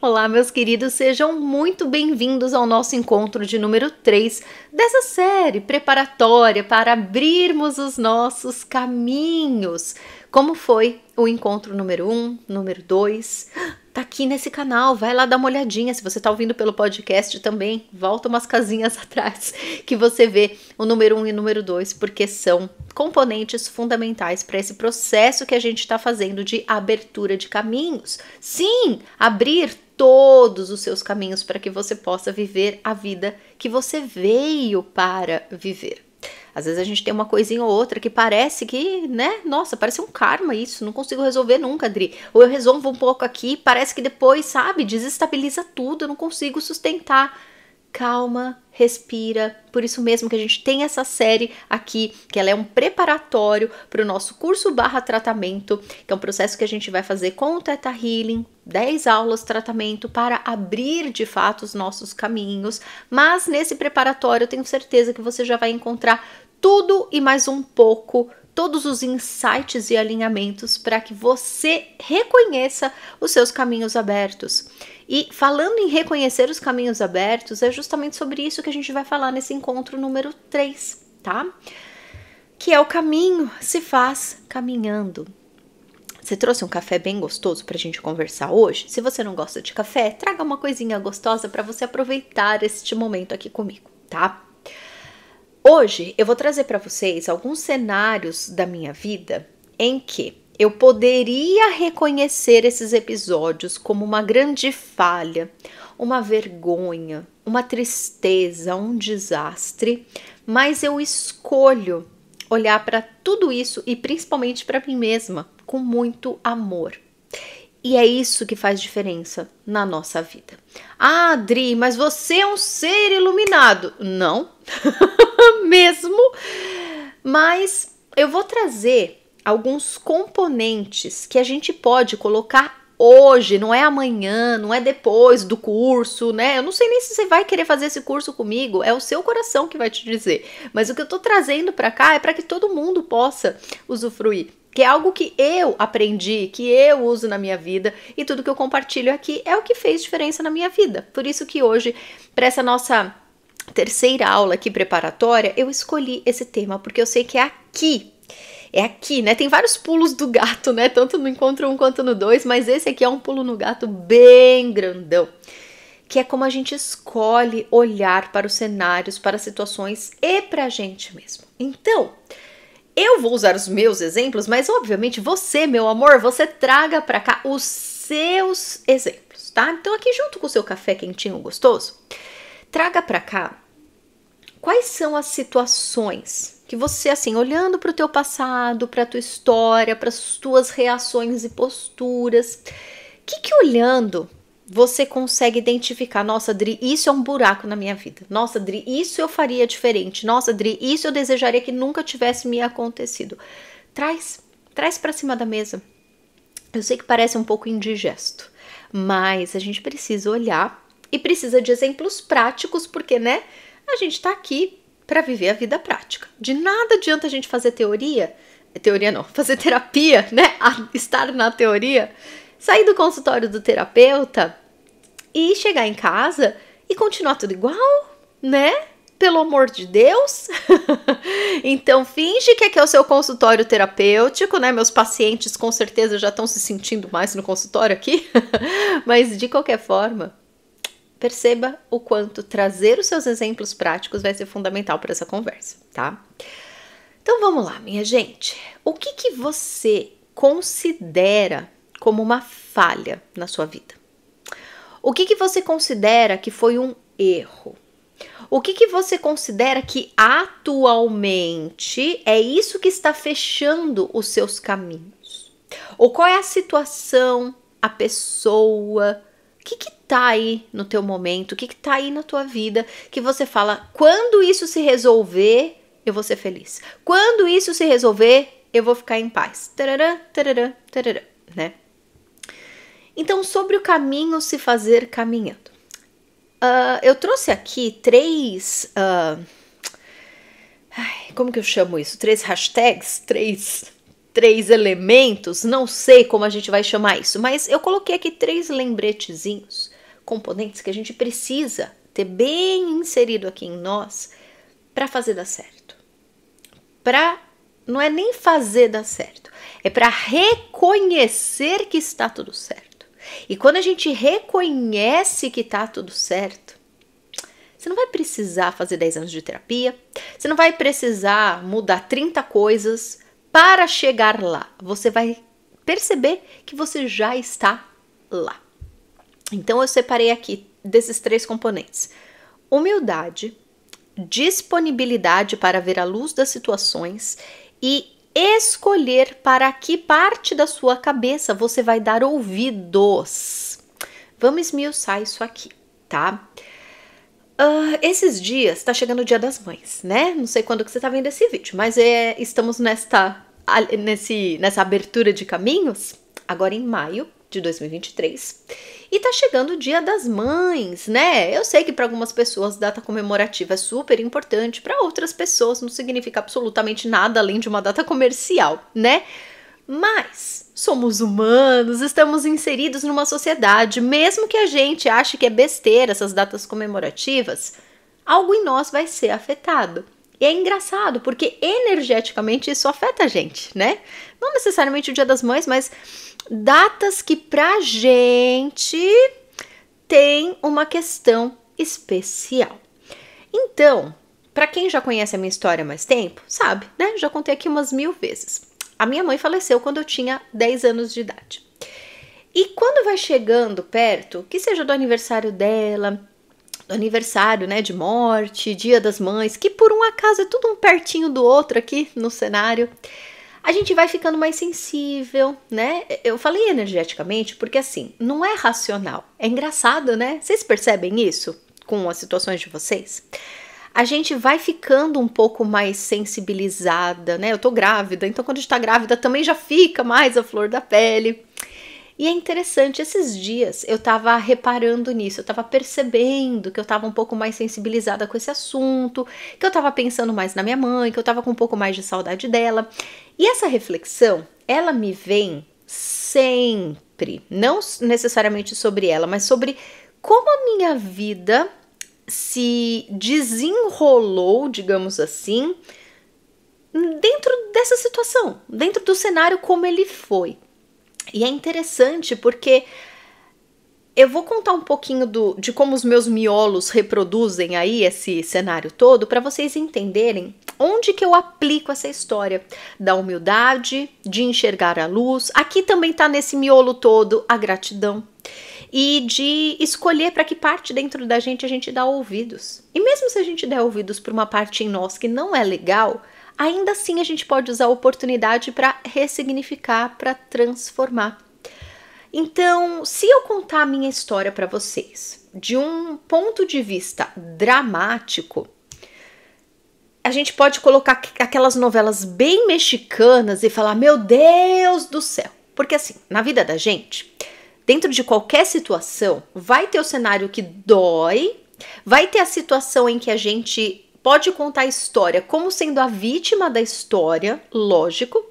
Olá, meus queridos, sejam muito bem-vindos ao nosso encontro de número 3 dessa série preparatória para abrirmos os nossos caminhos. Como foi o encontro número 1, número 2? Tá aqui nesse canal, vai lá dar uma olhadinha. Se você tá ouvindo pelo podcast também, volta umas casinhas atrás que você vê o número 1 e o número 2, porque são componentes fundamentais para esse processo que a gente está fazendo de abertura de caminhos. Sim, abrir todos os seus caminhos para que você possa viver a vida que você veio para viver. Às vezes a gente tem uma coisinha ou outra que parece que, né? Nossa, parece um karma isso, não consigo resolver nunca, Adri. Ou eu resolvo um pouco aqui, parece que depois, sabe, desestabiliza tudo, eu não consigo sustentar calma, respira. Por isso mesmo que a gente tem essa série aqui, que ela é um preparatório para o nosso curso barra tratamento, que é um processo que a gente vai fazer com o Teta Healing, 10 aulas tratamento para abrir de fato os nossos caminhos. Mas nesse preparatório eu tenho certeza que você já vai encontrar tudo e mais um pouco todos os insights e alinhamentos para que você reconheça os seus caminhos abertos. E falando em reconhecer os caminhos abertos, é justamente sobre isso que a gente vai falar nesse encontro número 3, tá? Que é o caminho se faz caminhando. Você trouxe um café bem gostoso para a gente conversar hoje? Se você não gosta de café, traga uma coisinha gostosa para você aproveitar este momento aqui comigo, tá? Hoje eu vou trazer para vocês alguns cenários da minha vida em que eu poderia reconhecer esses episódios como uma grande falha, uma vergonha, uma tristeza, um desastre, mas eu escolho olhar para tudo isso e principalmente para mim mesma com muito amor. E é isso que faz diferença na nossa vida. Ah, Adri, mas você é um ser iluminado. Não, mesmo. Mas eu vou trazer alguns componentes que a gente pode colocar hoje, não é amanhã, não é depois do curso, né? Eu não sei nem se você vai querer fazer esse curso comigo, é o seu coração que vai te dizer. Mas o que eu tô trazendo para cá é para que todo mundo possa usufruir que é algo que eu aprendi, que eu uso na minha vida e tudo que eu compartilho aqui é o que fez diferença na minha vida. Por isso que hoje, para essa nossa terceira aula aqui preparatória, eu escolhi esse tema porque eu sei que é aqui é aqui, né? Tem vários pulos do gato, né? Tanto no encontro um quanto no dois, mas esse aqui é um pulo no gato bem grandão. Que é como a gente escolhe olhar para os cenários, para as situações e para a gente mesmo. Então, eu vou usar os meus exemplos, mas obviamente você, meu amor, você traga para cá os seus exemplos, tá? Então aqui junto com o seu café quentinho gostoso, traga para cá quais são as situações que você assim, olhando para o teu passado, para a tua história, para as tuas reações e posturas, que que olhando você consegue identificar, nossa, Dri, isso é um buraco na minha vida. Nossa, Dri, isso eu faria diferente. Nossa, Dri, isso eu desejaria que nunca tivesse me acontecido. Traz, traz para cima da mesa. Eu sei que parece um pouco indigesto, mas a gente precisa olhar e precisa de exemplos práticos, porque, né, a gente tá aqui para viver a vida prática. De nada adianta a gente fazer teoria, teoria não, fazer terapia, né, estar na teoria sair do consultório do terapeuta e chegar em casa e continuar tudo igual, né? Pelo amor de Deus! então, finge que aqui é o seu consultório terapêutico, né? Meus pacientes com certeza já estão se sentindo mais no consultório aqui, mas de qualquer forma, perceba o quanto trazer os seus exemplos práticos vai ser fundamental para essa conversa, tá? Então vamos lá, minha gente. O que, que você considera como uma falha na sua vida? O que, que você considera que foi um erro? O que, que você considera que atualmente é isso que está fechando os seus caminhos? Ou qual é a situação, a pessoa? O que, que tá aí no teu momento? O que, que tá aí na tua vida que você fala, quando isso se resolver, eu vou ser feliz. Quando isso se resolver, eu vou ficar em paz. né? Então, sobre o caminho se fazer caminhando. Uh, eu trouxe aqui três. Uh, como que eu chamo isso? Três hashtags? Três, três elementos? Não sei como a gente vai chamar isso, mas eu coloquei aqui três lembretezinhos, componentes que a gente precisa ter bem inserido aqui em nós para fazer dar certo. Para não é nem fazer dar certo, é para reconhecer que está tudo certo. E quando a gente reconhece que tá tudo certo, você não vai precisar fazer 10 anos de terapia, você não vai precisar mudar 30 coisas para chegar lá. Você vai perceber que você já está lá. Então eu separei aqui desses três componentes: humildade, disponibilidade para ver a luz das situações e escolher para que parte da sua cabeça você vai dar ouvidos. Vamos esmiuçar isso aqui, tá? Uh, esses dias está chegando o Dia das Mães, né? Não sei quando que você está vendo esse vídeo, mas é, estamos nesta, nesse, nessa abertura de caminhos agora em maio de 2023 e tá chegando o Dia das Mães, né? Eu sei que para algumas pessoas data comemorativa é super importante, para outras pessoas não significa absolutamente nada além de uma data comercial, né? Mas somos humanos, estamos inseridos numa sociedade, mesmo que a gente ache que é besteira essas datas comemorativas, algo em nós vai ser afetado. E é engraçado, porque energeticamente isso afeta a gente, né? Não necessariamente o Dia das Mães, mas datas que pra gente tem uma questão especial. Então, para quem já conhece a minha história há mais tempo, sabe, né? Já contei aqui umas mil vezes. A minha mãe faleceu quando eu tinha 10 anos de idade. E quando vai chegando perto, que seja do aniversário dela, do aniversário, né, de morte, Dia das Mães, que por um acaso é tudo um pertinho do outro aqui no cenário, a gente vai ficando mais sensível, né? Eu falei energeticamente porque assim, não é racional. É engraçado, né? Vocês percebem isso com as situações de vocês? a gente vai ficando um pouco mais sensibilizada, né? Eu tô grávida, então quando a gente tá grávida também já fica mais a flor da pele. E é interessante, esses dias eu estava reparando nisso, eu estava percebendo que eu estava um pouco mais sensibilizada com esse assunto, que eu estava pensando mais na minha mãe, que eu estava com um pouco mais de saudade dela. E essa reflexão, ela me vem sempre, não necessariamente sobre ela, mas sobre como a minha vida se desenrolou, digamos assim, dentro dessa situação, dentro do cenário como ele foi. E é interessante porque eu vou contar um pouquinho do, de como os meus miolos reproduzem aí esse cenário todo para vocês entenderem onde que eu aplico essa história da humildade, de enxergar a luz. Aqui também está nesse miolo todo a gratidão e de escolher para que parte dentro da gente a gente dá ouvidos. E mesmo se a gente der ouvidos para uma parte em nós que não é legal, ainda assim a gente pode usar a oportunidade para ressignificar, para transformar. Então, se eu contar a minha história para vocês de um ponto de vista dramático, a gente pode colocar aquelas novelas bem mexicanas e falar: Meu Deus do céu! Porque assim, na vida da gente, dentro de qualquer situação, vai ter o cenário que dói, vai ter a situação em que a gente pode contar a história como sendo a vítima da história, lógico,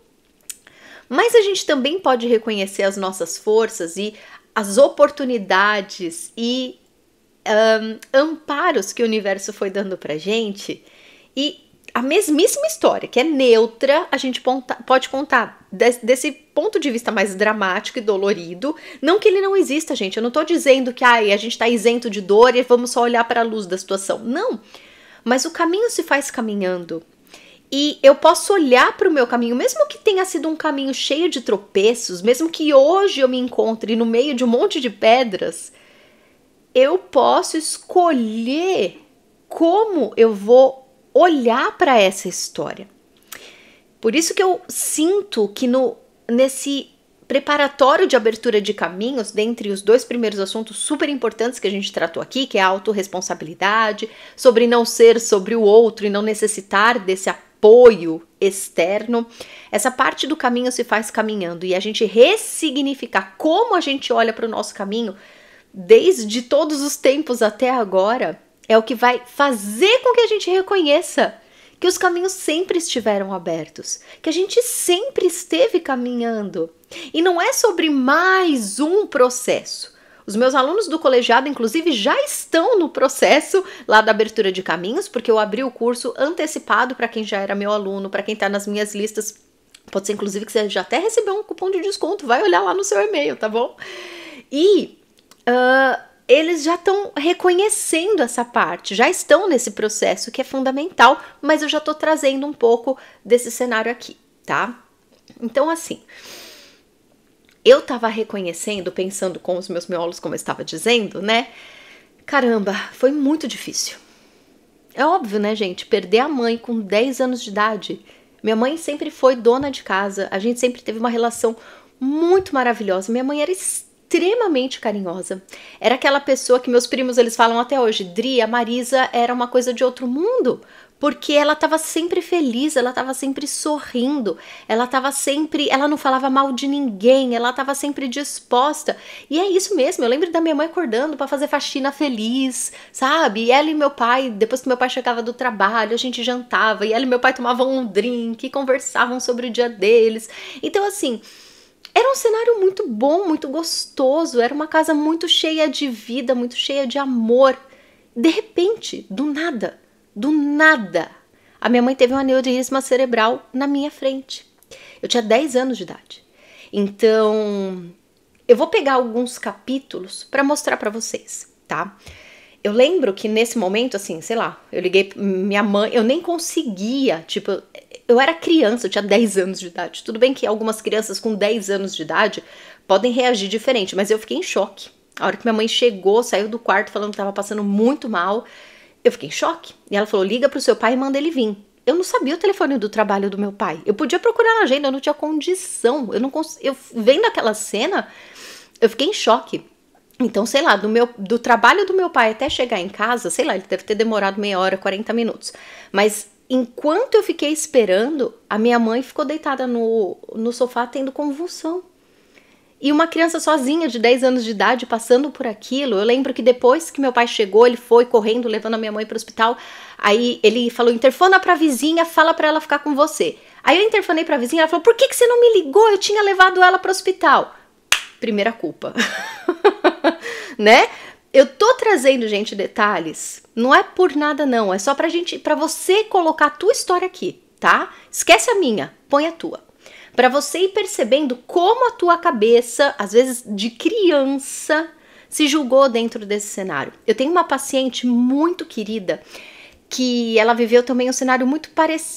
mas a gente também pode reconhecer as nossas forças e as oportunidades e um, amparos que o universo foi dando pra gente e a mesmíssima história, que é neutra, a gente pode contar desse ponto de vista mais dramático e dolorido. Não que ele não exista, gente. Eu não tô dizendo que ai, a gente tá isento de dor e vamos só olhar para a luz da situação. Não mas o caminho se faz caminhando. E eu posso olhar para o meu caminho, mesmo que tenha sido um caminho cheio de tropeços, mesmo que hoje eu me encontre no meio de um monte de pedras, eu posso escolher como eu vou olhar para essa história. Por isso que eu sinto que no nesse preparatório de abertura de caminhos, dentre os dois primeiros assuntos super importantes que a gente tratou aqui, que é a autorresponsabilidade, sobre não ser sobre o outro e não necessitar desse apoio externo. Essa parte do caminho se faz caminhando e a gente ressignificar como a gente olha para o nosso caminho desde todos os tempos até agora é o que vai fazer com que a gente reconheça que os caminhos sempre estiveram abertos, que a gente sempre esteve caminhando. E não é sobre mais um processo. Os meus alunos do colegiado, inclusive, já estão no processo lá da abertura de caminhos, porque eu abri o curso antecipado para quem já era meu aluno, para quem está nas minhas listas. Pode ser, inclusive, que você já até recebeu um cupom de desconto. Vai olhar lá no seu e-mail, tá bom? E uh, eles já estão reconhecendo essa parte, já estão nesse processo que é fundamental, mas eu já estou trazendo um pouco desse cenário aqui, tá? Então, assim, eu estava reconhecendo, pensando com os meus miolos, como eu estava dizendo, né? Caramba, foi muito difícil. É óbvio, né, gente? Perder a mãe com 10 anos de idade. Minha mãe sempre foi dona de casa, a gente sempre teve uma relação muito maravilhosa. Minha mãe era extremamente carinhosa. Era aquela pessoa que meus primos eles falam até hoje, Dri, a Marisa era uma coisa de outro mundo, porque ela estava sempre feliz, ela estava sempre sorrindo, ela estava sempre, ela não falava mal de ninguém, ela estava sempre disposta. E é isso mesmo, eu lembro da minha mãe acordando para fazer faxina feliz, sabe? E ela e meu pai, depois que meu pai chegava do trabalho, a gente jantava e ela e meu pai tomavam um drink, conversavam sobre o dia deles. Então assim, era um cenário muito bom, muito gostoso, era uma casa muito cheia de vida, muito cheia de amor. De repente, do nada, do nada, a minha mãe teve um aneurisma cerebral na minha frente. Eu tinha 10 anos de idade. Então, eu vou pegar alguns capítulos para mostrar para vocês, tá? Eu lembro que nesse momento, assim, sei lá, eu liguei minha mãe, eu nem conseguia, tipo, eu era criança, eu tinha 10 anos de idade. Tudo bem que algumas crianças com 10 anos de idade podem reagir diferente, mas eu fiquei em choque. A hora que minha mãe chegou, saiu do quarto falando que tava passando muito mal, eu fiquei em choque. E ela falou: liga pro seu pai e manda ele vir. Eu não sabia o telefone do trabalho do meu pai. Eu podia procurar na agenda, eu não tinha condição. Eu não cons... eu vendo aquela cena, eu fiquei em choque. Então, sei lá, do, meu, do trabalho do meu pai até chegar em casa, sei lá, ele deve ter demorado meia hora, 40 minutos. Mas enquanto eu fiquei esperando, a minha mãe ficou deitada no, no sofá tendo convulsão. E uma criança sozinha de 10 anos de idade passando por aquilo. Eu lembro que depois que meu pai chegou, ele foi correndo, levando a minha mãe para o hospital. Aí ele falou: interfona para a vizinha, fala para ela ficar com você. Aí eu interfonei para a vizinha, ela falou: por que, que você não me ligou? Eu tinha levado ela para o hospital. Primeira culpa. né? Eu tô trazendo, gente, detalhes. Não é por nada não, é só pra gente, para você colocar a tua história aqui, tá? Esquece a minha, põe a tua. Para você ir percebendo como a tua cabeça, às vezes de criança, se julgou dentro desse cenário. Eu tenho uma paciente muito querida que ela viveu também um cenário muito,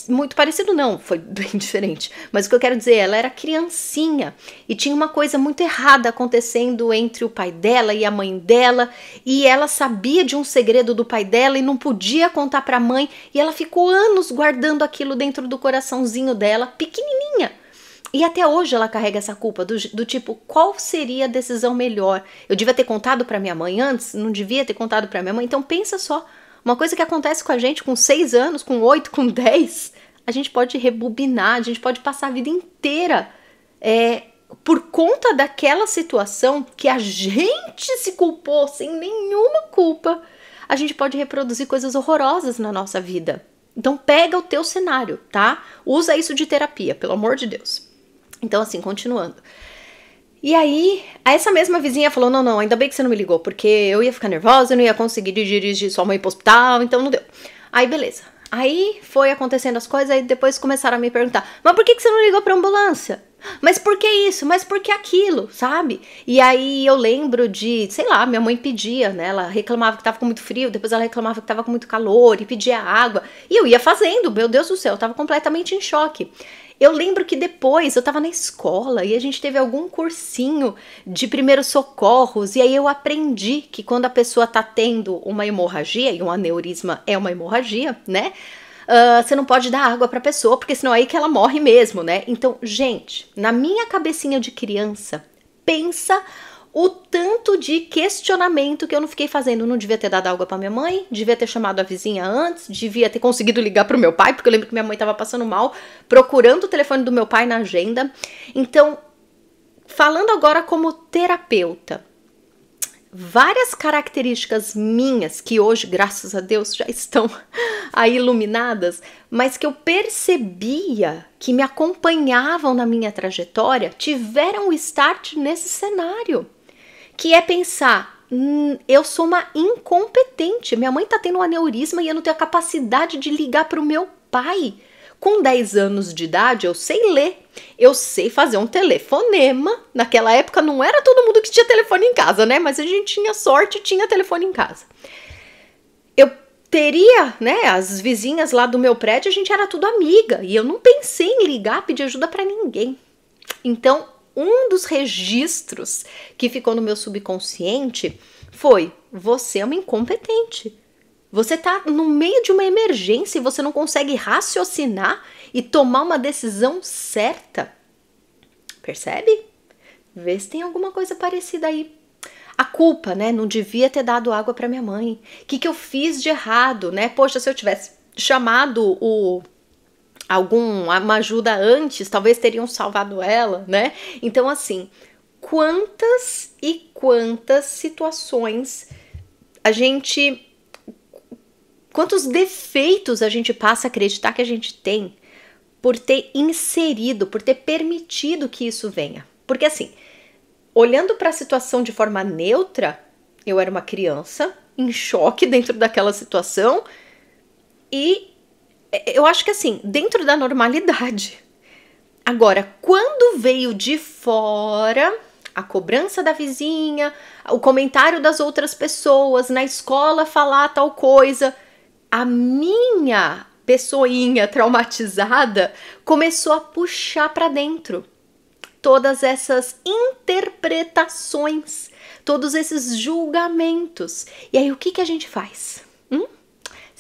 muito parecido, não, foi bem diferente. Mas o que eu quero dizer, ela era criancinha e tinha uma coisa muito errada acontecendo entre o pai dela e a mãe dela, e ela sabia de um segredo do pai dela e não podia contar para a mãe, e ela ficou anos guardando aquilo dentro do coraçãozinho dela, pequenininha. E até hoje ela carrega essa culpa do, do, tipo, qual seria a decisão melhor? Eu devia ter contado para minha mãe antes, não devia ter contado para minha mãe. Então pensa só uma coisa que acontece com a gente com 6 anos, com 8, com 10, a gente pode rebobinar, a gente pode passar a vida inteira é, por conta daquela situação que a gente se culpou sem nenhuma culpa. A gente pode reproduzir coisas horrorosas na nossa vida. Então pega o teu cenário, tá? Usa isso de terapia, pelo amor de Deus. Então assim, continuando. E aí, essa mesma vizinha falou: não, não, ainda bem que você não me ligou, porque eu ia ficar nervosa, eu não ia conseguir dirigir sua mãe pro hospital, então não deu. Aí, beleza. Aí foi acontecendo as coisas, aí depois começaram a me perguntar: mas por que, que você não ligou pra ambulância? Mas por que isso? Mas por que aquilo? Sabe? E aí eu lembro de, sei lá, minha mãe pedia, né? Ela reclamava que tava com muito frio, depois ela reclamava que tava com muito calor e pedia água. E eu ia fazendo, meu Deus do céu, eu tava completamente em choque. Eu lembro que depois eu estava na escola e a gente teve algum cursinho de primeiros socorros, e aí eu aprendi que quando a pessoa está tendo uma hemorragia, e um aneurisma é uma hemorragia, né? Uh, você não pode dar água para a pessoa, porque senão é aí que ela morre mesmo, né? Então, gente, na minha cabecinha de criança, pensa o tanto de questionamento que eu não fiquei fazendo. Não devia ter dado água para minha mãe, devia ter chamado a vizinha antes, devia ter conseguido ligar para o meu pai, porque eu lembro que minha mãe estava passando mal, procurando o telefone do meu pai na agenda. Então, falando agora como terapeuta, várias características minhas que hoje, graças a Deus, já estão aí iluminadas, mas que eu percebia que me acompanhavam na minha trajetória, tiveram o start nesse cenário que é pensar: hum, eu sou uma incompetente, minha mãe tá tendo um aneurisma e eu não tenho a capacidade de ligar para o meu pai. Com 10 anos de idade, eu sei ler, eu sei fazer um telefonema. Naquela época não era todo mundo que tinha telefone em casa, né? Mas a gente tinha sorte, tinha telefone em casa. Eu teria, né, as vizinhas lá do meu prédio, a gente era tudo amiga, e eu não pensei em ligar, pedir ajuda para ninguém. Então, um dos registros que ficou no meu subconsciente foi: você é uma incompetente. Você está no meio de uma emergência e você não consegue raciocinar e tomar uma decisão certa. Percebe? Vê se tem alguma coisa parecida aí. A culpa, né? Não devia ter dado água para minha mãe. O que, que eu fiz de errado, né? Poxa, se eu tivesse chamado o alguma ajuda antes, talvez teriam salvado ela, né? Então, assim, quantas e quantas situações a gente. Quantos defeitos a gente passa a acreditar que a gente tem por ter inserido, por ter permitido que isso venha. Porque, assim, olhando para a situação de forma neutra, eu era uma criança em choque dentro daquela situação e é, eu acho que assim, dentro da normalidade. Agora, quando veio de fora a cobrança da vizinha, o comentário das outras pessoas, na escola falar tal coisa, a minha pessoinha traumatizada começou a puxar para dentro todas essas interpretações, todos esses julgamentos. E aí o que que a gente faz? Hum?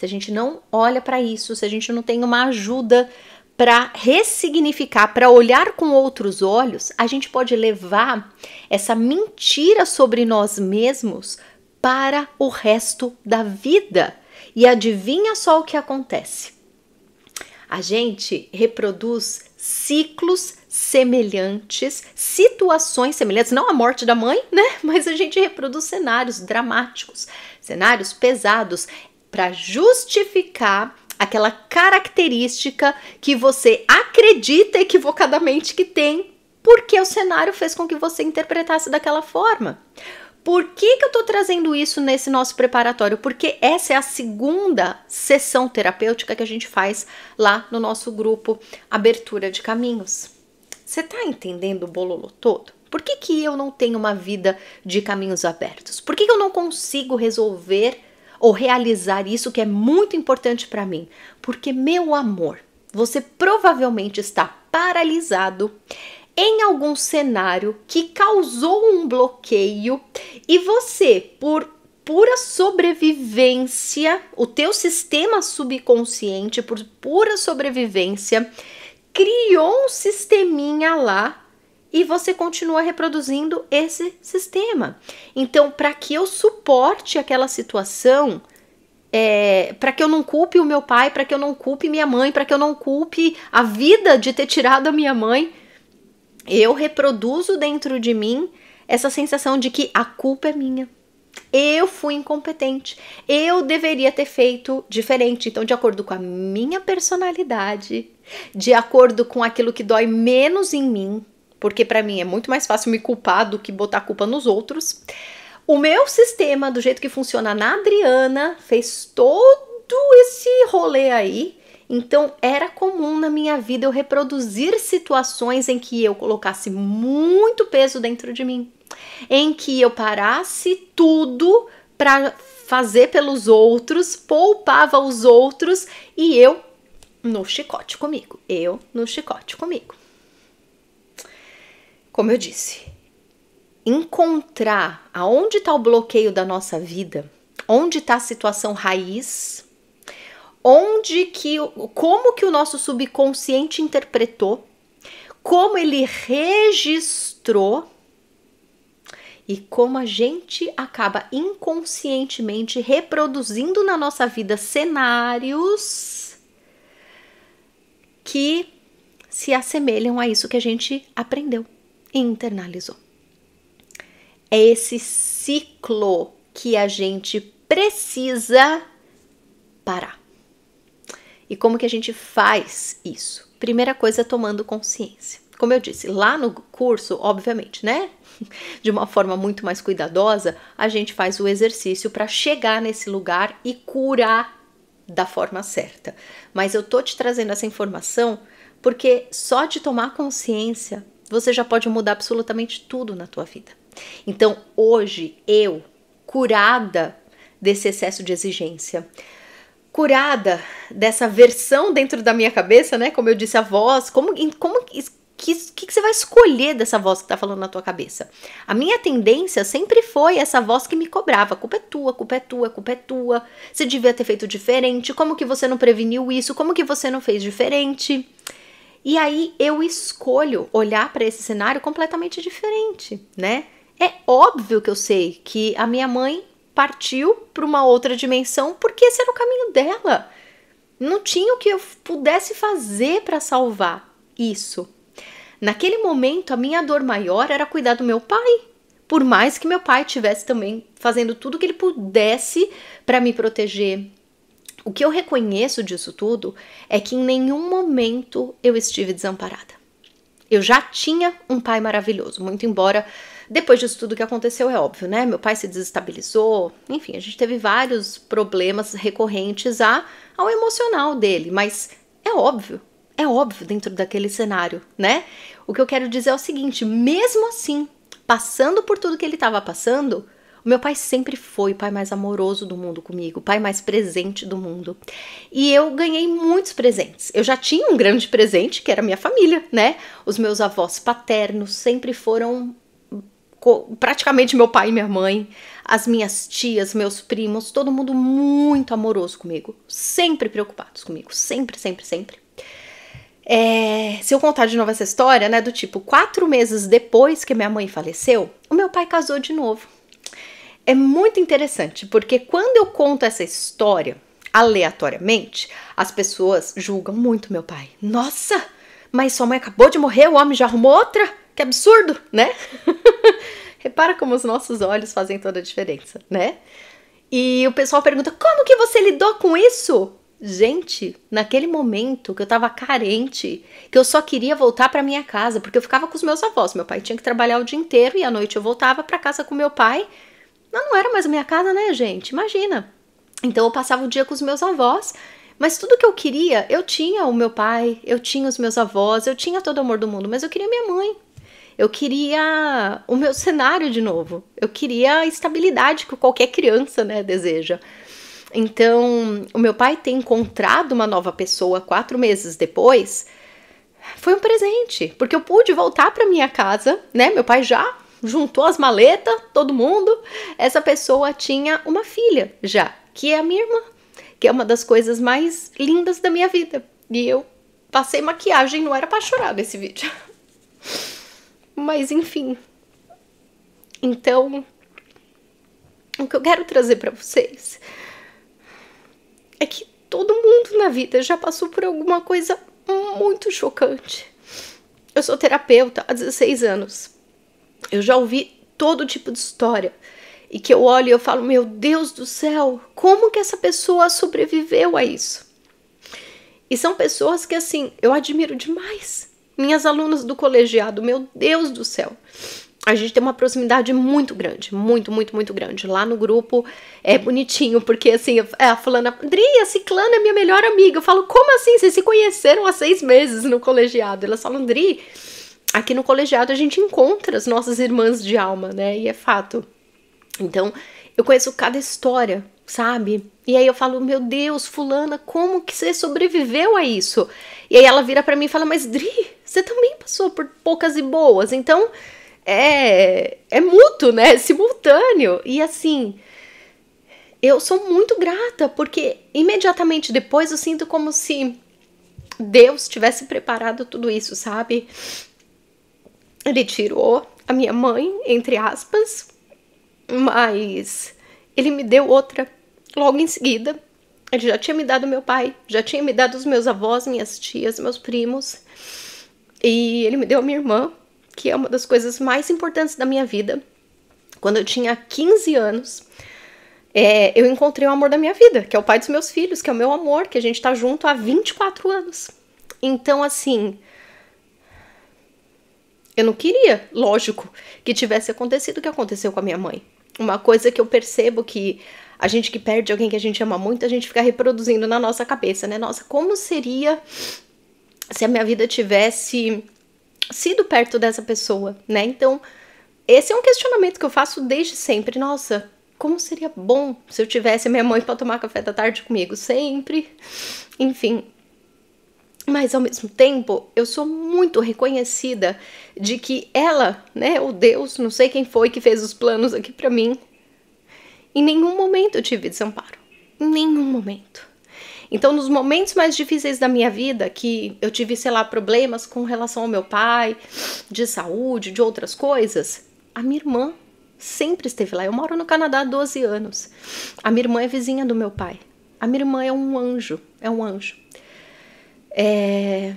se a gente não olha para isso, se a gente não tem uma ajuda para ressignificar, para olhar com outros olhos, a gente pode levar essa mentira sobre nós mesmos para o resto da vida. E adivinha só o que acontece? A gente reproduz ciclos semelhantes, situações semelhantes, não a morte da mãe, né? Mas a gente reproduz cenários dramáticos, cenários pesados, para justificar aquela característica que você acredita equivocadamente que tem, porque o cenário fez com que você interpretasse daquela forma. Por que, que eu estou trazendo isso nesse nosso preparatório? Porque essa é a segunda sessão terapêutica que a gente faz lá no nosso grupo Abertura de Caminhos. Você está entendendo o bololo todo? Por que, que eu não tenho uma vida de caminhos abertos? Por que, que eu não consigo resolver ou realizar isso que é muito importante para mim, porque meu amor, você provavelmente está paralisado em algum cenário que causou um bloqueio e você, por pura sobrevivência, o teu sistema subconsciente, por pura sobrevivência, criou um sisteminha lá e você continua reproduzindo esse sistema. Então, para que eu suporte aquela situação, é, para que eu não culpe o meu pai, para que eu não culpe minha mãe, para que eu não culpe a vida de ter tirado a minha mãe, eu reproduzo dentro de mim essa sensação de que a culpa é minha. Eu fui incompetente. Eu deveria ter feito diferente. Então, de acordo com a minha personalidade, de acordo com aquilo que dói menos em mim, porque para mim é muito mais fácil me culpar do que botar a culpa nos outros. O meu sistema, do jeito que funciona na Adriana, fez todo esse rolê aí. Então, era comum na minha vida eu reproduzir situações em que eu colocasse muito peso dentro de mim, em que eu parasse tudo para fazer pelos outros, poupava os outros e eu no chicote comigo, eu no chicote comigo. Como eu disse, encontrar aonde está o bloqueio da nossa vida, onde está a situação raiz, onde que, como que o nosso subconsciente interpretou, como ele registrou e como a gente acaba inconscientemente reproduzindo na nossa vida cenários que se assemelham a isso que a gente aprendeu internalizou. É esse ciclo que a gente precisa parar. E como que a gente faz isso? Primeira coisa, tomando consciência. Como eu disse, lá no curso, obviamente, né? De uma forma muito mais cuidadosa, a gente faz o exercício para chegar nesse lugar e curar da forma certa. Mas eu tô te trazendo essa informação porque só de tomar consciência você já pode mudar absolutamente tudo na tua vida. Então, hoje eu, curada desse excesso de exigência, curada dessa versão dentro da minha cabeça, né? Como eu disse, a voz, como como que, que, que você vai escolher dessa voz que está falando na tua cabeça? A minha tendência sempre foi essa voz que me cobrava. culpa é tua, culpa é tua, culpa é tua. Você devia ter feito diferente. Como que você não preveniu isso? Como que você não fez diferente? E aí eu escolho olhar para esse cenário completamente diferente, né? É óbvio que eu sei que a minha mãe partiu para uma outra dimensão porque esse era o caminho dela. Não tinha o que eu pudesse fazer para salvar isso. Naquele momento, a minha dor maior era cuidar do meu pai. Por mais que meu pai tivesse também fazendo tudo que ele pudesse para me proteger, o que eu reconheço disso tudo é que em nenhum momento eu estive desamparada. Eu já tinha um pai maravilhoso, muito embora depois disso tudo que aconteceu é óbvio, né? Meu pai se desestabilizou, enfim, a gente teve vários problemas recorrentes a, ao emocional dele, mas é óbvio, é óbvio dentro daquele cenário, né? O que eu quero dizer é o seguinte: mesmo assim, passando por tudo que ele estava passando, o meu pai sempre foi o pai mais amoroso do mundo comigo, o pai mais presente do mundo. E eu ganhei muitos presentes. Eu já tinha um grande presente, que era minha família, né? Os meus avós paternos sempre foram praticamente meu pai e minha mãe, as minhas tias, meus primos, todo mundo muito amoroso comigo, sempre preocupados comigo, sempre, sempre, sempre. É, se eu contar de novo essa história, né, do tipo, quatro meses depois que minha mãe faleceu, o meu pai casou de novo é muito interessante, porque quando eu conto essa história aleatoriamente, as pessoas julgam muito meu pai. Nossa, mas sua mãe acabou de morrer, o homem já arrumou outra? Que absurdo, né? Repara como os nossos olhos fazem toda a diferença, né? E o pessoal pergunta: como que você lidou com isso? Gente, naquele momento que eu tava carente, que eu só queria voltar para minha casa, porque eu ficava com os meus avós. Meu pai tinha que trabalhar o dia inteiro e à noite eu voltava para casa com meu pai não, não era mais a minha casa, né, gente? Imagina. Então eu passava o dia com os meus avós, mas tudo que eu queria, eu tinha o meu pai, eu tinha os meus avós, eu tinha todo o amor do mundo, mas eu queria minha mãe. Eu queria o meu cenário de novo. Eu queria a estabilidade que qualquer criança, né, deseja. Então, o meu pai ter encontrado uma nova pessoa quatro meses depois foi um presente, porque eu pude voltar para minha casa, né? Meu pai já juntou as maletas, todo mundo. Essa pessoa tinha uma filha já, que é a minha irmã, que é uma das coisas mais lindas da minha vida. E eu passei maquiagem, não era pra chorar nesse vídeo. Mas enfim. Então, o que eu quero trazer para vocês é que todo mundo na vida já passou por alguma coisa muito chocante. Eu sou terapeuta há 16 anos. Eu já ouvi todo tipo de história e que eu olho e eu falo: "Meu Deus do céu, como que essa pessoa sobreviveu a isso?" E são pessoas que assim, eu admiro demais. Minhas alunas do colegiado, meu Deus do céu. A gente tem uma proximidade muito grande, muito, muito, muito grande. Lá no grupo é bonitinho, porque assim, é a fulana, Dri, a ciclana é minha melhor amiga. Eu falo, como assim? Vocês se conheceram há seis meses no colegiado? Elas falam, Dri, aqui no colegiado a gente encontra as nossas irmãs de alma, né? E é fato. Então, eu conheço cada história, sabe? E aí eu falo, meu Deus, fulana, como que você sobreviveu a isso? E aí ela vira para mim e fala, mas Dri, você também passou por poucas e boas. Então, é, é mútuo, né? É simultâneo. E assim, eu sou muito grata, porque imediatamente depois eu sinto como se Deus tivesse preparado tudo isso, sabe? Ele tirou a minha mãe, entre aspas, mas ele me deu outra logo em seguida. Ele já tinha me dado meu pai, já tinha me dado os meus avós, minhas tias, meus primos. E ele me deu a minha irmã, que é uma das coisas mais importantes da minha vida. Quando eu tinha 15 anos, é, eu encontrei o amor da minha vida, que é o pai dos meus filhos, que é o meu amor, que a gente tá junto há 24 anos. Então, assim, eu não queria, lógico, que tivesse acontecido o que aconteceu com a minha mãe. Uma coisa que eu percebo que a gente que perde alguém que a gente ama muito, a gente fica reproduzindo na nossa cabeça, né? Nossa, como seria se a minha vida tivesse sido perto dessa pessoa, né? Então, esse é um questionamento que eu faço desde sempre. Nossa, como seria bom se eu tivesse minha mãe para tomar café da tarde comigo sempre. Enfim, mas ao mesmo tempo, eu sou muito reconhecida de que ela, né, o Deus, não sei quem foi que fez os planos aqui para mim, em nenhum momento eu tive desamparo. Em nenhum momento. Então, nos momentos mais difíceis da minha vida, que eu tive, sei lá, problemas com relação ao meu pai, de saúde, de outras coisas, a minha irmã sempre esteve lá. Eu moro no Canadá há 12 anos. A minha irmã é vizinha do meu pai. A minha irmã é um anjo, é um anjo. É...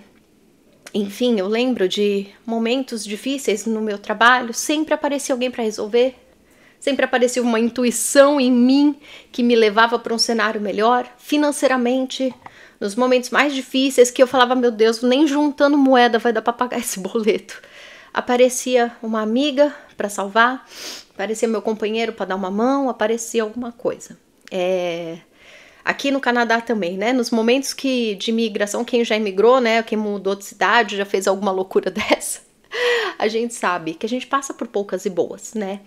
Enfim, eu lembro de momentos difíceis no meu trabalho, sempre aparecia alguém para resolver, sempre aparecia uma intuição em mim que me levava para um cenário melhor, financeiramente, nos momentos mais difíceis que eu falava, meu Deus, nem juntando moeda vai dar para pagar esse boleto. Aparecia uma amiga para salvar, aparecia meu companheiro para dar uma mão, aparecia alguma coisa. É aqui no Canadá também, né? Nos momentos que de migração, quem já emigrou, né? Quem mudou de cidade, já fez alguma loucura dessa, a gente sabe que a gente passa por poucas e boas, né?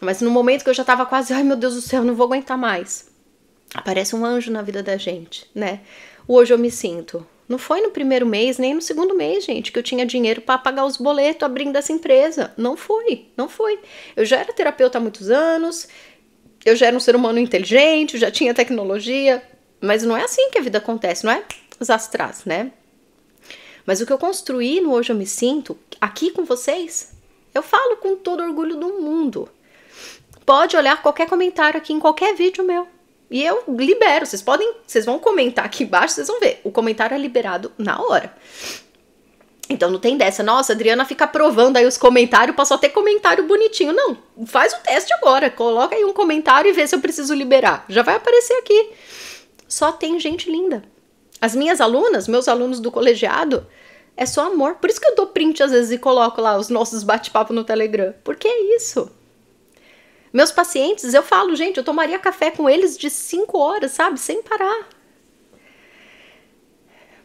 Mas no momento que eu já tava quase, ai meu Deus do céu, não vou aguentar mais. Aparece um anjo na vida da gente, né? Hoje eu me sinto. Não foi no primeiro mês, nem no segundo mês, gente, que eu tinha dinheiro para pagar os boletos abrindo essa empresa. Não foi, não foi. Eu já era terapeuta há muitos anos, eu já era um ser humano inteligente, já tinha tecnologia, mas não é assim que a vida acontece, não é? Os astras, né? Mas o que eu construí no Hoje Eu Me Sinto, aqui com vocês, eu falo com todo orgulho do mundo. Pode olhar qualquer comentário aqui em qualquer vídeo meu. E eu libero, vocês podem, vocês vão comentar aqui embaixo, vocês vão ver. O comentário é liberado na hora. Então não tem dessa, nossa, Adriana fica provando aí os comentários para só ter comentário bonitinho. Não, faz o teste agora, coloca aí um comentário e vê se eu preciso liberar. Já vai aparecer aqui. Só tem gente linda. As minhas alunas, meus alunos do colegiado, é só amor. Por isso que eu dou print às vezes e coloco lá os nossos bate-papo no Telegram. Porque é isso. Meus pacientes, eu falo, gente, eu tomaria café com eles de 5 horas, sabe? Sem parar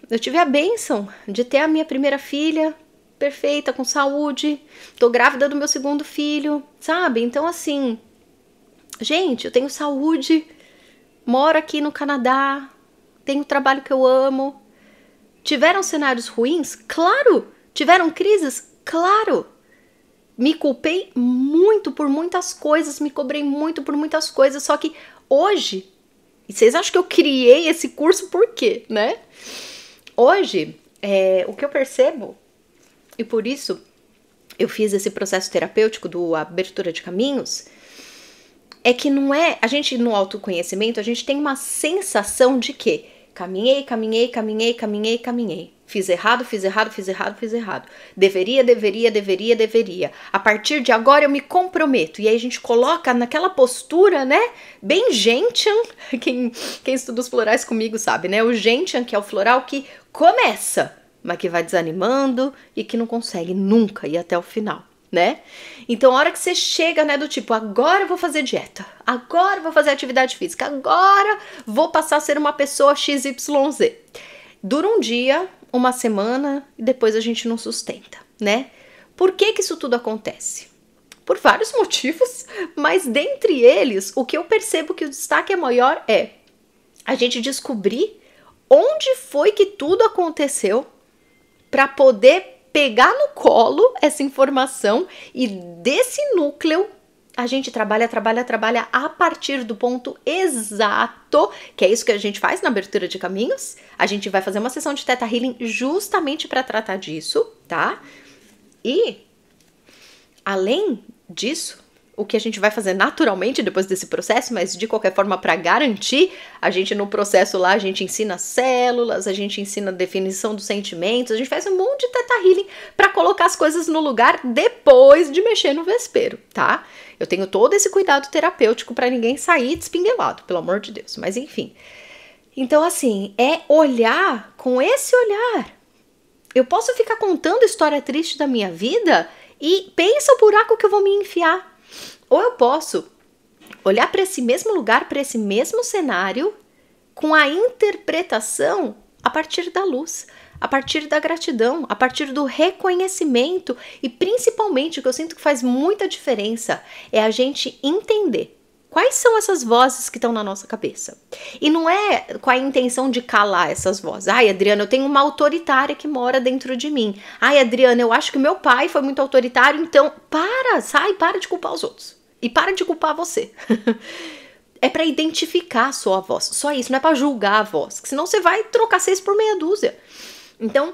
eu tive a benção de ter a minha primeira filha perfeita, com saúde, tô grávida do meu segundo filho, sabe? Então, assim, gente, eu tenho saúde, moro aqui no Canadá, tenho um trabalho que eu amo. Tiveram cenários ruins? Claro! Tiveram crises? Claro! Me culpei muito por muitas coisas, me cobrei muito por muitas coisas, só que hoje, e vocês acham que eu criei esse curso por quê, né? Hoje, é, o que eu percebo, e por isso eu fiz esse processo terapêutico do abertura de caminhos, é que não é. A gente, no autoconhecimento, a gente tem uma sensação de que caminhei, caminhei, caminhei, caminhei, caminhei. Fiz errado, fiz errado, fiz errado, fiz errado. Deveria, deveria, deveria, deveria. A partir de agora eu me comprometo. E aí a gente coloca naquela postura, né? Bem gentian. Quem, quem estuda os florais comigo sabe, né? O gentian, que é o floral que começa, mas que vai desanimando e que não consegue nunca ir até o final. Né? Então, a hora que você chega, né, do tipo, agora eu vou fazer dieta, agora eu vou fazer atividade física, agora vou passar a ser uma pessoa XYZ. Dura um dia, uma semana e depois a gente não sustenta, né? Por que, que isso tudo acontece? Por vários motivos, mas dentre eles, o que eu percebo que o destaque é maior é a gente descobrir onde foi que tudo aconteceu para poder pegar no colo essa informação e desse núcleo a gente trabalha, trabalha, trabalha a partir do ponto exato, que é isso que a gente faz na abertura de caminhos. A gente vai fazer uma sessão de teta healing justamente para tratar disso, tá? E além disso, o que a gente vai fazer naturalmente depois desse processo, mas de qualquer forma para garantir, a gente no processo lá a gente ensina células, a gente ensina definição dos sentimentos, a gente faz um monte de teta healing para colocar as coisas no lugar depois de mexer no vespeiro, tá? Eu tenho todo esse cuidado terapêutico para ninguém sair despinguelado, pelo amor de Deus, mas enfim. Então assim, é olhar com esse olhar. Eu posso ficar contando história triste da minha vida e pensa o buraco que eu vou me enfiar ou eu posso olhar para esse mesmo lugar, para esse mesmo cenário, com a interpretação a partir da luz, a partir da gratidão, a partir do reconhecimento e principalmente o que eu sinto que faz muita diferença é a gente entender Quais são essas vozes que estão na nossa cabeça? E não é com a intenção de calar essas vozes. Ai, Adriana, eu tenho uma autoritária que mora dentro de mim. Ai, Adriana, eu acho que meu pai foi muito autoritário, então para, sai, para de culpar os outros. E para de culpar você. é para identificar a sua voz. Só isso, não é para julgar a voz. Senão você vai trocar seis por meia dúzia. Então,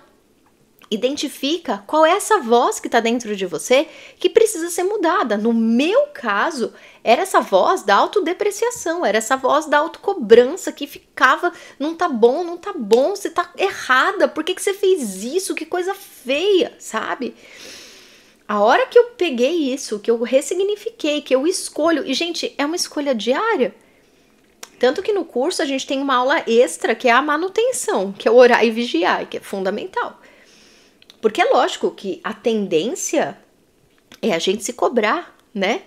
Identifica qual é essa voz que está dentro de você que precisa ser mudada. No meu caso, era essa voz da autodepreciação, era essa voz da autocobrança que ficava: não tá bom, não tá bom, você tá errada, por que, que você fez isso? Que coisa feia, sabe? A hora que eu peguei isso, que eu ressignifiquei, que eu escolho, e gente, é uma escolha diária. Tanto que no curso a gente tem uma aula extra que é a manutenção, que é o orar e vigiar, que é fundamental. Porque é lógico que a tendência é a gente se cobrar, né?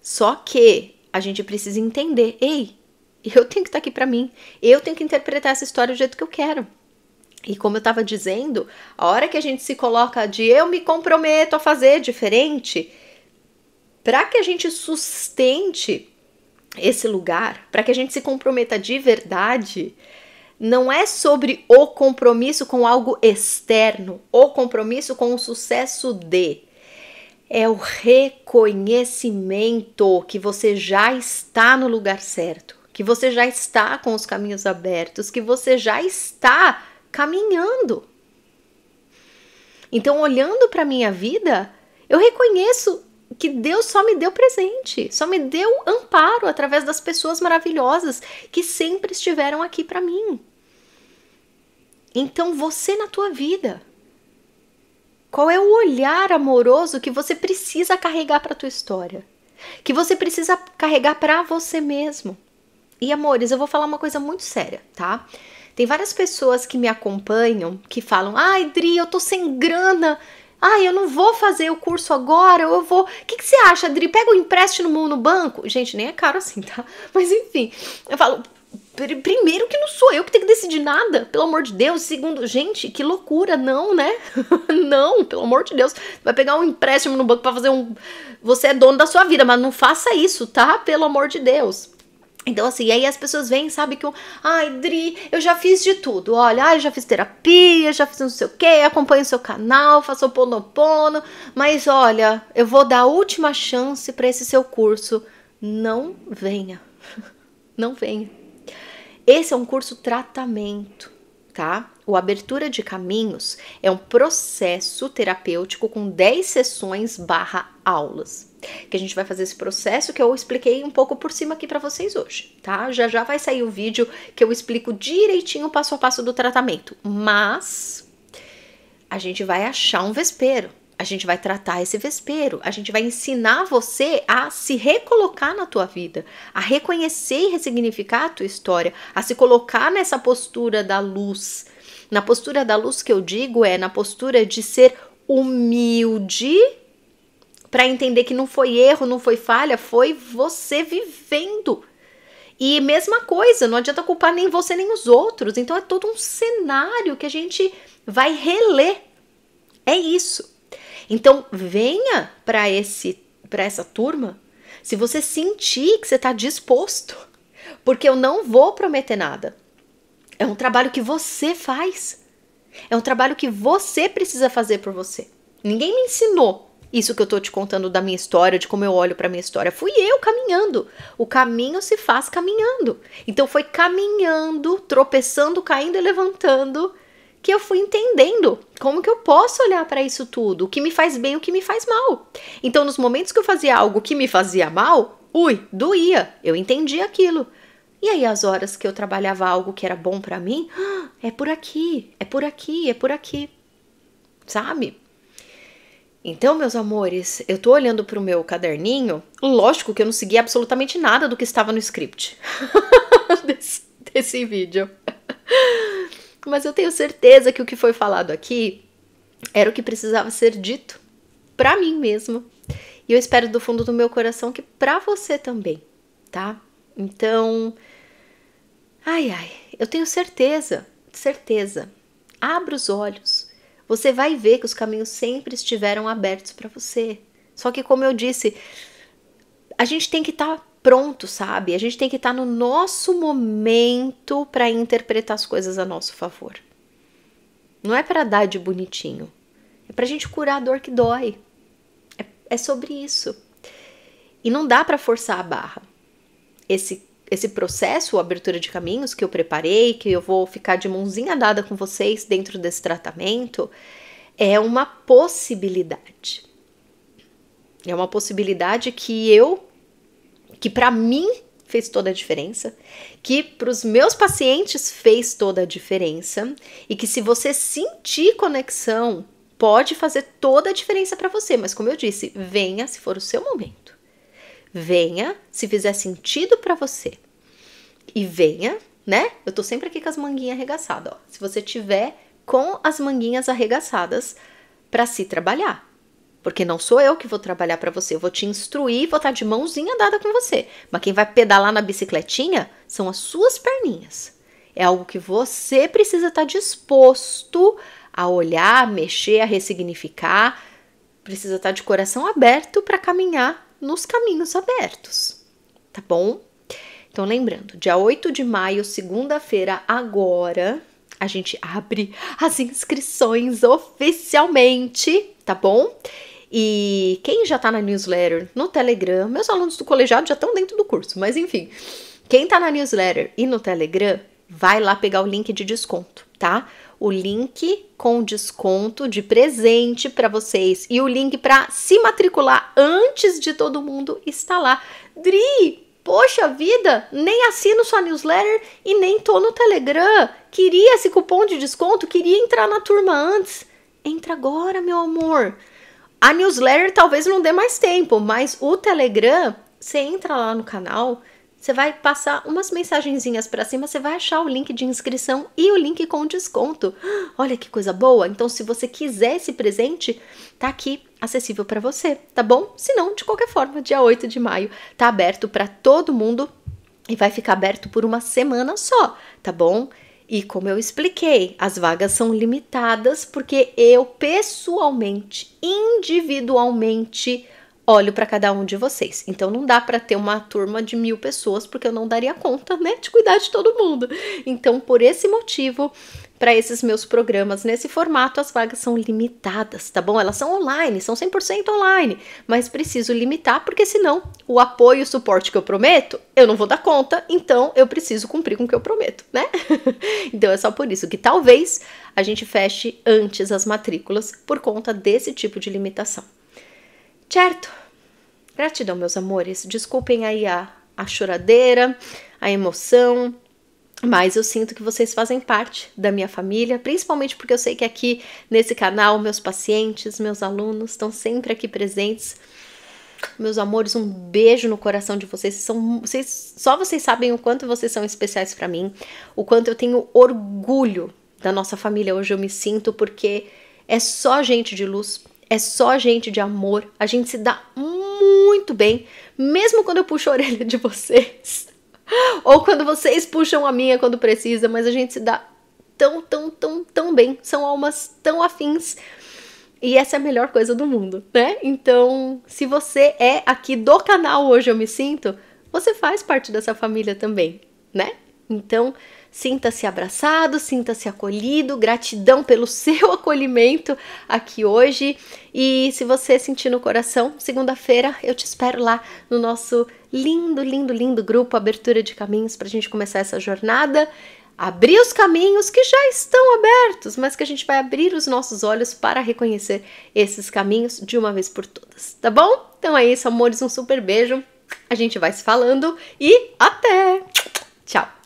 Só que a gente precisa entender, ei, eu tenho que estar tá aqui para mim, eu tenho que interpretar essa história do jeito que eu quero. E como eu estava dizendo, a hora que a gente se coloca de eu me comprometo a fazer diferente, para que a gente sustente esse lugar, para que a gente se comprometa de verdade, não é sobre o compromisso com algo externo, o compromisso com o sucesso de. É o reconhecimento que você já está no lugar certo, que você já está com os caminhos abertos, que você já está caminhando. Então, olhando para a minha vida, eu reconheço que Deus só me deu presente, só me deu amparo através das pessoas maravilhosas que sempre estiveram aqui para mim. Então você na tua vida. Qual é o olhar amoroso que você precisa carregar para tua história? Que você precisa carregar para você mesmo? E amores, eu vou falar uma coisa muito séria, tá? Tem várias pessoas que me acompanham que falam: "Ai, Dri, eu tô sem grana. Ai, eu não vou fazer o curso agora, eu vou. O que, que você acha, Dri? Pega o um empréstimo no banco. Gente, nem é caro assim, tá? Mas enfim, eu falo: Primeiro que não sou eu que tenho que decidir nada, pelo amor de Deus. Segundo, gente, que loucura, não, né? não, pelo amor de Deus. Vai pegar um empréstimo no banco para fazer um. Você é dono da sua vida, mas não faça isso, tá? Pelo amor de Deus. Então, assim, aí as pessoas vêm, sabe, que eu, ai, Dri, eu já fiz de tudo. Olha, ai, já fiz terapia, já fiz não sei o que, acompanho o seu canal, faço o ponopono, mas olha, eu vou dar a última chance para esse seu curso. Não venha. Não venha. Esse é um curso tratamento, tá? O Abertura de Caminhos é um processo terapêutico com 10 sessões barra aulas. Que a gente vai fazer esse processo que eu expliquei um pouco por cima aqui para vocês hoje, tá? Já já vai sair o vídeo que eu explico direitinho passo a passo do tratamento, mas a gente vai achar um vespeiro a gente vai tratar esse vespeiro, a gente vai ensinar você a se recolocar na tua vida, a reconhecer e ressignificar a tua história, a se colocar nessa postura da luz. Na postura da luz que eu digo é na postura de ser humilde para entender que não foi erro, não foi falha, foi você vivendo. E mesma coisa, não adianta culpar nem você nem os outros. Então é todo um cenário que a gente vai reler. É isso. Então, venha para esse para essa turma se você sentir que você está disposto, porque eu não vou prometer nada. É um trabalho que você faz. É um trabalho que você precisa fazer por você. Ninguém me ensinou isso que eu estou te contando da minha história, de como eu olho para minha história. Fui eu caminhando. O caminho se faz caminhando. Então foi caminhando, tropeçando, caindo e levantando que eu fui entendendo como que eu posso olhar para isso tudo, o que me faz bem, o que me faz mal. Então, nos momentos que eu fazia algo que me fazia mal, ui, doía, eu entendi aquilo. E aí as horas que eu trabalhava algo que era bom para mim, ah, é por aqui, é por aqui, é por aqui. Sabe? Então, meus amores, eu tô olhando pro meu caderninho, lógico que eu não segui absolutamente nada do que estava no script desse, desse vídeo mas eu tenho certeza que o que foi falado aqui era o que precisava ser dito para mim mesma. E eu espero do fundo do meu coração que para você também, tá? Então, ai ai, eu tenho certeza, certeza. Abra os olhos. Você vai ver que os caminhos sempre estiveram abertos para você. Só que como eu disse, a gente tem que estar tá pronto, sabe? A gente tem que estar tá no nosso momento para interpretar as coisas a nosso favor. Não é para dar de bonitinho. É para a gente curar a dor que dói. É, é sobre isso. E não dá para forçar a barra. Esse esse processo, abertura de caminhos que eu preparei, que eu vou ficar de mãozinha dada com vocês dentro desse tratamento, é uma possibilidade. É uma possibilidade que eu que para mim fez toda a diferença, que para os meus pacientes fez toda a diferença e que se você sentir conexão, pode fazer toda a diferença para você, mas como eu disse, venha se for o seu momento. Venha se fizer sentido para você. E venha, né? Eu tô sempre aqui com as manguinhas arregaçadas, ó. Se você tiver com as manguinhas arregaçadas para se trabalhar, porque não sou eu que vou trabalhar para você, eu vou te instruir, vou estar tá de mãozinha dada com você. Mas quem vai pedalar na bicicletinha são as suas perninhas. É algo que você precisa estar tá disposto a olhar, a mexer, a ressignificar. Precisa estar tá de coração aberto para caminhar nos caminhos abertos. Tá bom? Então, lembrando, dia 8 de maio, segunda-feira, agora, a gente abre as inscrições oficialmente, tá bom? E quem já está na newsletter, no Telegram, meus alunos do colegiado já estão dentro do curso, mas enfim, quem está na newsletter e no Telegram, vai lá pegar o link de desconto, tá? O link com desconto de presente para vocês e o link para se matricular antes de todo mundo está lá. Dri, Poxa vida, nem assino sua newsletter e nem tô no Telegram. Queria esse cupom de desconto, queria entrar na turma antes. Entra agora, meu amor. A newsletter talvez não dê mais tempo, mas o Telegram, você entra lá no canal, você vai passar umas mensagenzinhas para cima, você vai achar o link de inscrição e o link com desconto. Olha que coisa boa! Então, se você quiser esse presente, tá aqui acessível para você, tá bom? Se não, de qualquer forma, dia 8 de maio tá aberto para todo mundo e vai ficar aberto por uma semana só, tá bom? E como eu expliquei, as vagas são limitadas porque eu pessoalmente, individualmente, olho para cada um de vocês. Então não dá para ter uma turma de mil pessoas porque eu não daria conta, né, de cuidar de todo mundo. Então por esse motivo para esses meus programas nesse formato, as vagas são limitadas, tá bom? Elas são online, são 100% online, mas preciso limitar porque senão o apoio e o suporte que eu prometo, eu não vou dar conta, então eu preciso cumprir com o que eu prometo, né? então é só por isso que talvez a gente feche antes as matrículas por conta desse tipo de limitação. Certo? Gratidão, meus amores. Desculpem aí a, a choradeira, a emoção, mas eu sinto que vocês fazem parte da minha família, principalmente porque eu sei que aqui nesse canal, meus pacientes, meus alunos estão sempre aqui presentes. Meus amores, um beijo no coração de vocês. São, vocês só vocês sabem o quanto vocês são especiais para mim, o quanto eu tenho orgulho da nossa família. Hoje eu me sinto porque é só gente de luz, é só gente de amor. A gente se dá muito bem, mesmo quando eu puxo a orelha de vocês. Ou quando vocês puxam a minha quando precisa, mas a gente se dá tão, tão, tão, tão bem. São almas tão afins. E essa é a melhor coisa do mundo, né? Então, se você é aqui do canal Hoje Eu Me Sinto, você faz parte dessa família também, né? Então, sinta-se abraçado, sinta-se acolhido, gratidão pelo seu acolhimento aqui hoje. E se você sentir no coração, segunda-feira eu te espero lá no nosso Lindo, lindo, lindo grupo, abertura de caminhos para a gente começar essa jornada. Abrir os caminhos que já estão abertos, mas que a gente vai abrir os nossos olhos para reconhecer esses caminhos de uma vez por todas, tá bom? Então é isso, amores, um super beijo. A gente vai se falando e até! Tchau!